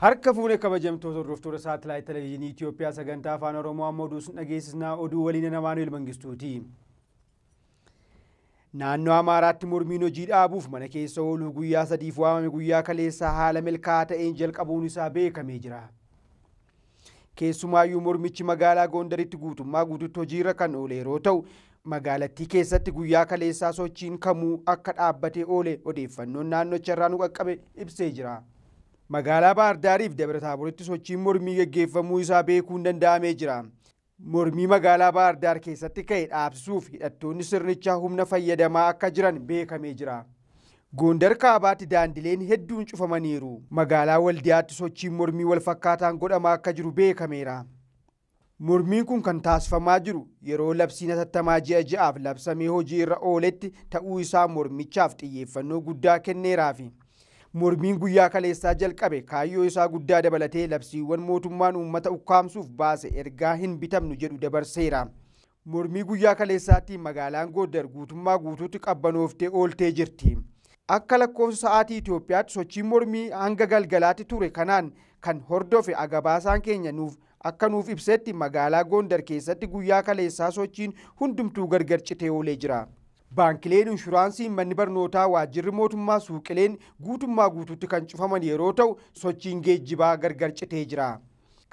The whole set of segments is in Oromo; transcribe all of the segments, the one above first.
harka fuune kabajamtoota hordoftoota saatalaayit televezyiinii Itoophiyaa sagantaa afaan Oromoo amma oduus dhageessisnaa oduu waliin Amaanu'eel Mangistuuti. Naannoo Amaaraatti mormiin hojii dhaabuuf mana keessa ooluu guyyaa sadiif waamame guyyaa kaleessaa haala milkaa'aa ta'een jalqabuun isaa beekamee jira. Keessumaayyuu mormichi magaalaa Gondaritti guutummaa guututti hojiirra kan oole yeroo ta'u magaalattii keessatti guyyaa kaleessaa sochiin kamuu akka dhaabbatee oole odeeffannoon naannocha nu qaqqabe ibsee jira. magaalaa Baardaariif Dabirataaboritti sochiin mormii gaggeeffamuu isaa beekuun danda'amee jira. Mormii magaalaa Baardaar keessatti ka'e dhaabsisuuf hidhattoonni sirnichaa humna fayyadamaa akka jiran beekamee jira. Gondar kaabaatti daandileen hedduun cufamaniiru. Magaalaa Waldiyaatti sochiin mormii walfakkaataan godhamaa akka jiru beekameera. Mormiin kun kan taasifamaa jiru yeroo labsiin hatattamaa ji'a ji'aaf labsamee hojii irra ooletti ta'uu isaa mormichaaf xiyyeeffannoo guddaa kenneeraafi. mormiin guyyaa kaleessaa jalqabe kaayyoo isaa guddaa dabalatee labsiiwwan mootummaan uummata ukkaamsuuf baase ergaa hin bitamnu jedhu dabarseera. Mormii guyyaa kaleessaatti magaalaan goondar guutummaa guutuutti qabbanooftee ooltee jirti. Akka lakkoofsa sa'aatii Itoophiyaatti sochiin mormii hanga galgalaatti ture kanaan kan hordofe agabaasaan keenya nuuf akka nuuf ibsetti magaalaa Gondar keessatti guyyaa kaleessaa sochiin hundumtuu gargar citee oolee jira. baankileen inshuraansii manni barnootaa waajjirri mootummaa suuqileen guutummaa guututti kan cufaman yeroo ta'u sochiin geejjibaa gargar citee jira.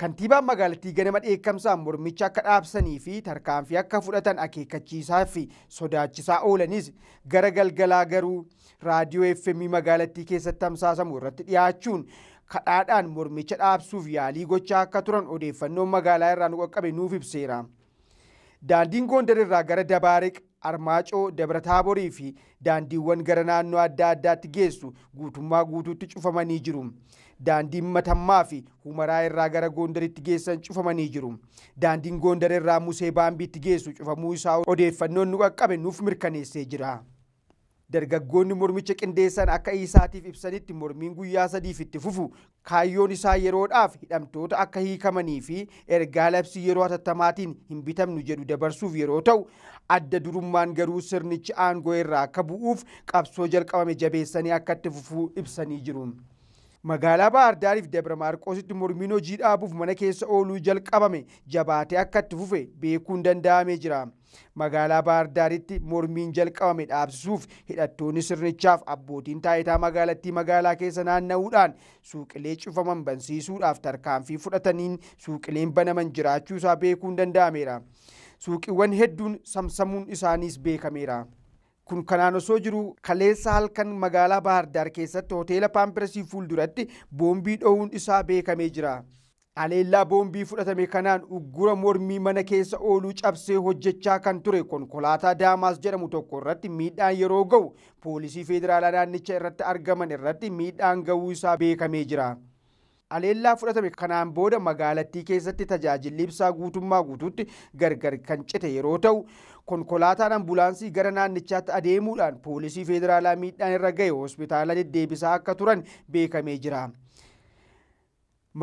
kantiibaan magaalattii ganama dheekkamsaan mormicha akka dhaabsanii fi tarkaanfii akka fudhatan akeekkachiisaa fi sodaachisaa oolanis gara galgalaa garuu raadiyoo fm magaalattii keessatti tamsaasamu irratti dhiyaachuun kadhaadhaan mormicha dhaabsuuf yaalii gochaa akka turan odeeffannoon magaalaa irraa nu qaqqabe nuuf ibseera. Daandiin Gondar irraa gara Dabaariq, Armaacoo, taaborii fi daandiiwwan gara naannoo adda addaatti geessu guutummaa guutuutti cufamanii jiru. Daandiin Matammaa fi Humaraa irraa gara Gondaritti geessan cufamanii jiru. Daandiin Gondar irraa Musee Baambiitti geessu cufamuu isaa odeeffannoon nu qaqqabe nuuf mirkaneessee jira. dargaggoonni mormicha qindeessan akka isaatiif ibsanitti mormiin guyyaa sadiif itti fufu kaayyoon isaa yeroodhaaf hidhamtoota akka hiikamanii fi ergaa labsii yeroo hatattamaatiin hin bitamnu jedhu dabarsuuf yeroo ta'u adda durummaan garuu sirnichi aangoo irraa akka bu'uuf qabsoo jalqabame jabeessanii akka itti fufuu ibsanii jiru. magaalaa bahardaariif dabramaarqoositti mormiin hojii dhaabuuf mana keessa ooluu jalqabame jabaate akka itti fufe beekuun danda'amee jira magaalaa baardaaritti mormiin jalqabame dhaabsisuuf hidhattoonni sirnichaaf abbootiin taayitaa magaalattii magaalaa keessa naanna'uudhaan suuqilee cufaman bansiisuudhaaf tarkaanfii fudhataniin suuqileen banaman jiraachuusaa beekuun danda'ameera suuqiiwwan hedduun samsamuun isaaniis beekameera. kun kanaan osoo jiru kaleessa halkan magaalaa bahardaar keessatti hoteela fuul fuulduratti boombii dho'uun isaa beekamee jira. aleellaa boombii fudhatame kanaan uggura mormii mana keessa ooluu cabsee hojjechaa kan ture konkolaataa daamaas jedhamu tokko irratti miidhaan yeroo ga'u poolisii federaalaa naannicha irratti argaman irratti miidhaan ga'uu isaa beekamee jira. aleellaa fudhatame kanaan booda magaalattii keessatti tajaajilli ibsaa guutummaa guutuutti gargar kan cite yeroo ta'u konkolaataan ambulaansii gara naannichaatti adeemuudhaan poolisii federaalaa miidhaan irra gahe hospitaala deddeebisaa akka turan beekamee jira.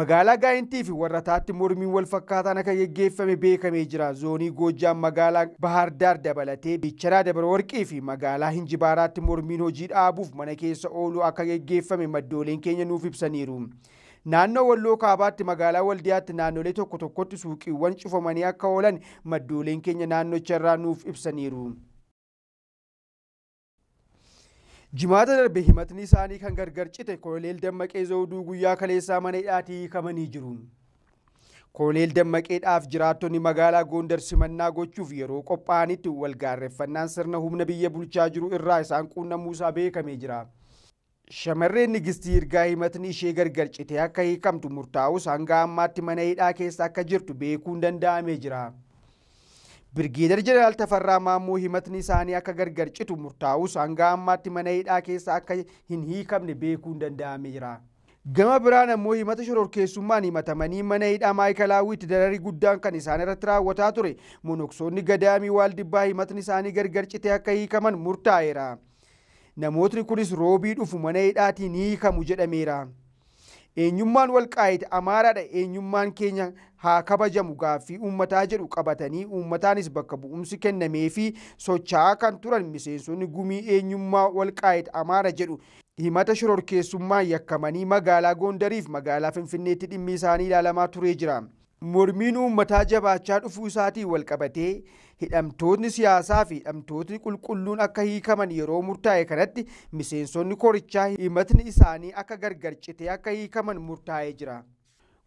magaalaa gaa'intii fi warrataatti mormiin walfakkaataan akka geggeeffame beekamee jira zoonii goojaan magaalaa bahardaar dabalatee bicharaa warqii fi magaalaa hinjibaaraatti mormiin hojii dhaabuuf mana keessa oolu akka geggeeffame maddooleen keenya nuuf ibsaniiru. naannoo walloo kaabaatti magaalaa waldiyaatti naannolee tokko tokkotti suuqiiwwan cufamanii akka oolan maddooleen keenya naannocha irraa nuuf ibsaniiru. jimaata darbe himatni isaanii kan gargar cite kooleel dammaqee zawuduu guyyaa kaleessaa mana hidhaatii hiikamanii jiru. kooleel dammaqeedhaaf jiraattonni magaalaa Goondar simannaa gochuuf yeroo qophaa'anitti walgaarreffannaan sirna humna biyya bulchaa jiru irraa isaan quunnamuu isaa beekamee jira. Shamarreen Nigistii Irgaa himatni ishee gargar akka hiikamtu murtaa'us hanga ammaatti mana hidhaa keessa akka jirtu beekuun danda'amee jira. Birgeedar Jeneraal Tafarraa immoo himatni isaanii akka gargar citu murtaa'us hanga ammaatti mana hidhaa keessa akka hin hiikamne beekuun danda'ame jira. Gama biraan ammoo himata shororkeessummaan himatamanii mana hidhaa maayikalaawwiitti dararii guddaan kan isaan irratti raawwataa ture monoksoonni gadaamii waal-dibbaa himatni isaanii gargar akka hiikaman murtaa'eera. namootni kunis roobii dhufu mana hidhaatiin hiikamu jedhameera. eenyummaan walqaayite amaaraadha eenyummaan keenya haa kabajamu gaaffii uummataa jedhu qabatanii uummataanis bakka bu'umsi kennamee fi sochaa kan turan miseensonni gumii eenyummaa walqaayite amaara jedhu himata shororkeessummaan yakkamanii magaalaa gondariif magaalaa finfinneetti dhimmi isaanii ilaalamaa turee jira. mormiin uummataa jabaachaa dhufuu isaatiin walqabatee hidhamtootni siyaasaa fi hidhamtootni qulqulluun akka hiikaman yeroo murtaa'e kanatti miseensonni korichaa himatni isaanii akka gargarcitee akka hiikaman murtaa'ee jira.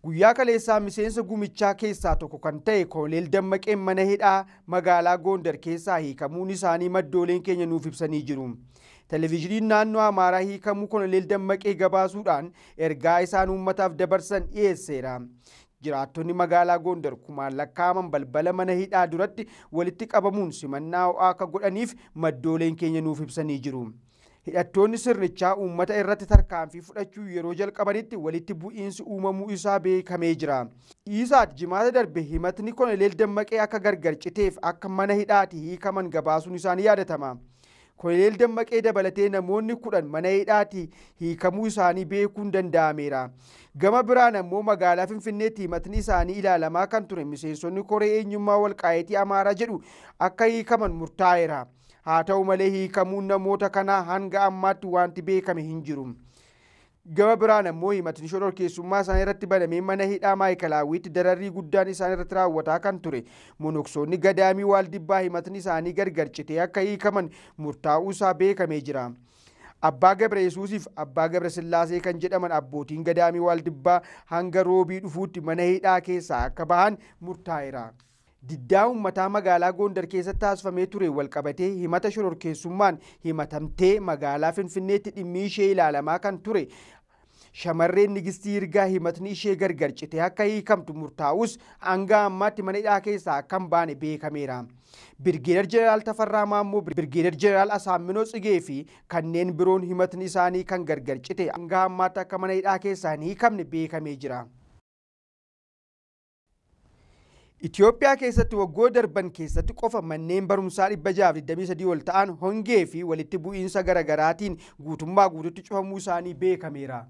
guyyaa kaleessaa miseensa gumichaa keessaa tokko kan ta'e konoleel dammaqeen mana hidhaa magaalaa goondar keessaa hiikamuun isaanii maddooleen keenya nuuf ibsanii jiru. Televezyiiniin naannoo Amaaraa hiikamuu konoleel dammaqee gabaasuudhaan ergaa isaan uummataaf dabarsan dhiyeesseera. jiraattonni magaalaa Gondar kumaan lakkaaman balbala mana hidhaa duratti walitti qabamuun simannaa akka godhaniif maddooleen keenya nuuf ibsanii jiru. hidhattoonni sirnichaa uummata irratti tarkaanfii fudhachuu yeroo jalqabanitti walitti bu'iinsi uumamuu isaa beekamee jira. Dhiisaat jimaata darbe himatni Konoleel Dammaqee akka gargar citeef akka mana hidhaati hiikaman gabaasuun isaanii yaadatama. kooleel dammaqee dabalatee namoonni kudhan mana hidhaati hiikamuu isaanii beekuun danda'ameera. gama biraan ammoo magaalaa finfinneetti himatni isaanii ilaalamaa kan ture miseensonni koree eenyummaa walqaayetii amaaraa jedhu akka hiikaman murtaa'eera haa ta'u malee hiikamuun namoota kanaa hanga ammaatti wanti beekame hin jiru. gama biraan ammoo himatni shoror keessummaa isaan irratti banamee mana hidhaa maayikilaawiitti dararri guddaan isaan irratti raawwataa kan ture monoksoonni gadaamii waaldibbaa himatni isaanii gargar citee akka hiikaman murtaa'uu isaa beekamee jira abbaa gabra yesuusiif abbaa gabra sillaasee kan jedhaman abbootiin gadaamii waaldibbaa hanga roobii dhufuutti mana hidhaa keessaa akka bahan murtaa'eera. diddaa ummataa magaalaa gondar keessatti taasifamee ture walqabatee himata shororkeessummaan himatamtee magaalaa finfinneetti dhimmi ishee ilaalamaa kan ture shamarreen nigistii irgaa himatni ishee gargar cite akka hiikamtu murtaa'us hanga ammaatti mana hidhaa keessaa kan baane beekameera. Birgeedar Jeneraal Tafarraa Maammoo Birgeedar Jeneraal asaaminoo Tsigee fi kanneen biroon himatni isaanii kan gargar cite aangaa ammaatti akka mana hidhaa keessaa hiikamne beekamee jira. Itoophiyaa keessatti waggoo darban keessatti qofa manneen barumsaa 623 ol ta'an hongee fi walitti bu'iinsa garaatiin guutummaa guututti cufamuu isaanii beekameera.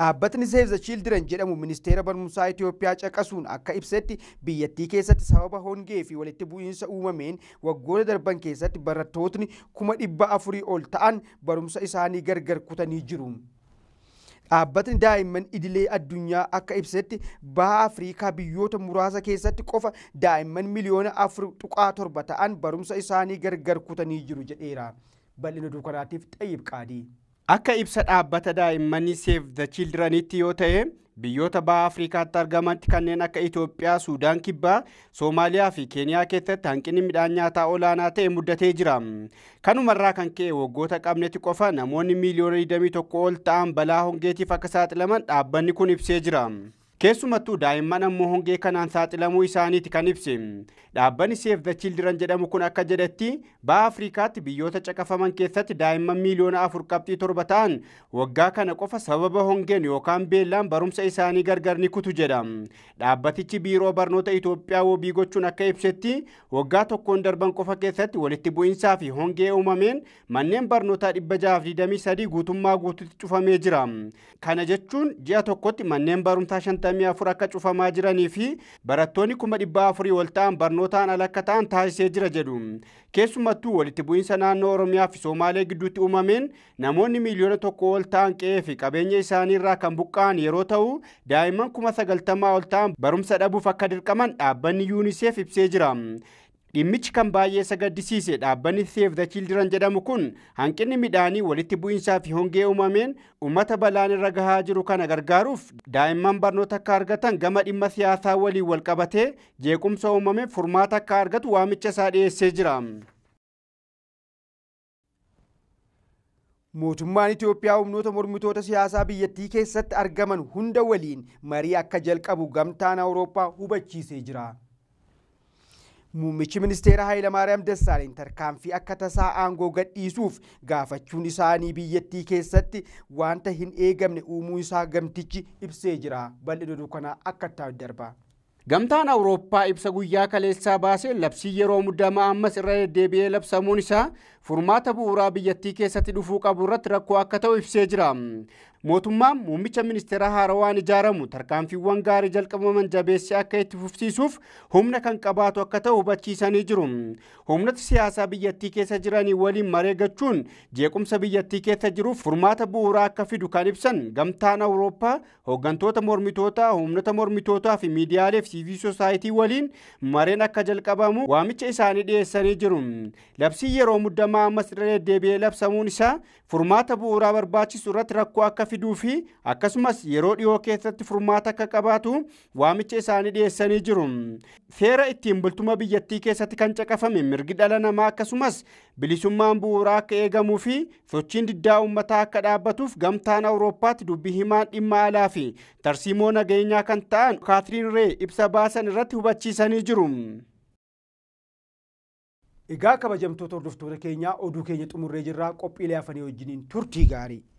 Dhaabbatni seeza childiran jedhamu ministeera barumsaa Itoophiyaa caqasuun akka ibsetti biyyattii keessatti sababa hongee fi walitti bu'iinsa uumameen waggoota darban keessatti barattootni kuma dhibba afurii ol ta'an barumsa isaanii gargar kutanii jiru. Dhaabbatni daa'imman idilee addunyaa akka ibsetti baha Afriikaa biyyoota muraasa keessatti qofa daa'imman miliyoona afur tuqaa torba ta'an barumsa isaanii gargar kutanii jiru jedheera. Bal'ina Akka ibsa dhaabbata daa'immanii Save the Children'itti yoo ta'e biyyoota baha Afrikaatti argamantti kanneen akka Itoophiyaa, Suudaan kibbaa, Soomaaliyaa fi Keeniyaa keessatti hanqinni midhaan nyaataa olaanaa ta'e muddatee jira. Kanumarraa kan ka'e waggoota qabnetti qofa namoonni miiliyoona 21 ol ta'an balaa hongeetiif akka saaxilaman dhaabbanni kun ibsee jira. keessumattuu daa'imman ammoo hongee kanaan saaxilamuu isaaniiti kan ibse dhaabbanni seef the childiran jedhamu kun akka jedhetti ba'a afriikaatti biyyoota caqafaman keessatti daa'imman miiliyoona afur qabxii torba ta'an waggaa kana qofa sababa hongeen yookaan beellaan barumsa isaanii gargar ni kutu jedha dhaabbatichi biiroo barnoota itoophiyaa wobii gochuun akka ibsetti waggaa tokkoon darban qofa keessatti walitti bu'insaa fi hongee uumameen manneen barnootaa 623 guutummaa guututti cufamee jira kana jechuun ji'a tokkotti manneen barumsaa akka cufamaa jiranii fi barattoonni ol ta'an barnootaan ala akka ta'an taasisee jira jedhu. Keessumattuu walitti bu'iinsa naannoo Oromiyaa fi Somaalee gidduutti uumameen namoonni miiliyoona tokko ol ta'an qe'ee fi qabeenya isaanii irraa kan buqqa'an yeroo ta'u daa'imman 90,000 ol ta'an barumsa dhabuuf akka dirqaman dhaabbanni yuuniseef ibsee jira. dhimmichi kan baay'ee gaddisiise dhaabbanni seef the childiran jedhamu kun hanqinni midhaanii walitti bu'iinsaa fi hongee uumameen uummata balaan irra gahaa jiru kana gargaaruuf daa'imman barnoota akka argatan gama dhimma siyaasaa waliin walqabatee jeequmsa uumame furmaata akka argatu waamicha isaa dhiyeessee jira. mootummaan Itoophiyaa humnoota mormitoota siyaasaa biyyattii keessatti argaman hunda waliin marii akka jalqabu gamtaan Awurooppaa hubachiisee jira. Muummichi ministeera Hayilamaariyaam Dassaaleny tarkaanfii akka tasaa aangoo gadhiisuuf gaafachuun isaanii biyyattii keessatti waanta hin eegamne uumuu isaa gamtichi ibsee jira. Bal'ina dukkanaa akka itti darba. Gamtaan Awurooppaa ibsa guyyaa kaleessaa baase labsii yeroo muddamaa ammas irra deddeebi'ee labsamuun isaa furmaata bu'uuraa biyyattii keessatti dhufuu qabu irratti rakkoo akka ta'u ibsee jira. mootummaan muummicha ministeera haarawaan ijaaramu tarkaanfiiwwan gaarii jalqabaman jabeesse akka itti fufsiisuuf humna kan qabaatu akka ta'u hubachiisanii jiru. Humnata siyaasaa biyyattii keessa jiranii waliin maree mareegachuun jeequmsa biyyattii keessa jiruuf furmaata bu'uuraa akka fidu kan ibsan gamtaan Awurooppaa hooggantoota mormitootaa, humnata mormitootaa fi miidiyaaleef siivii soosaayitii waliin mareen akka jalqabamu waamicha isaanii dhiyeessanii jiru. Labsiin yeroo muddamaa ammas labsamuun isaa furmaata bu'uuraa barbaachisu irratti fiduu fi akkasumas yeroo dhiyoo keessatti furmaata akka qabaatu waamicha isaanii dhiyeessanii jiru. Seera ittiin bultuma biyyattii keessatti kan caqafame mirgi dhala namaa akkasumas bilisummaan bu'uuraa akka eegamuu fi sochiin diddaa uummataa akka dhaabbatuuf gamtaan Awurooppaatti dubbii himaan dhimma alaa fi tarsiimoo nageenyaa kan ta'an Kaatiriin Ree ibsa baasan irratti hubachiisanii jiru. Egaa kabajamtoota hordoftoota keenyaa oduu keenya xumurree jirraa qophiilee turtii gaarii.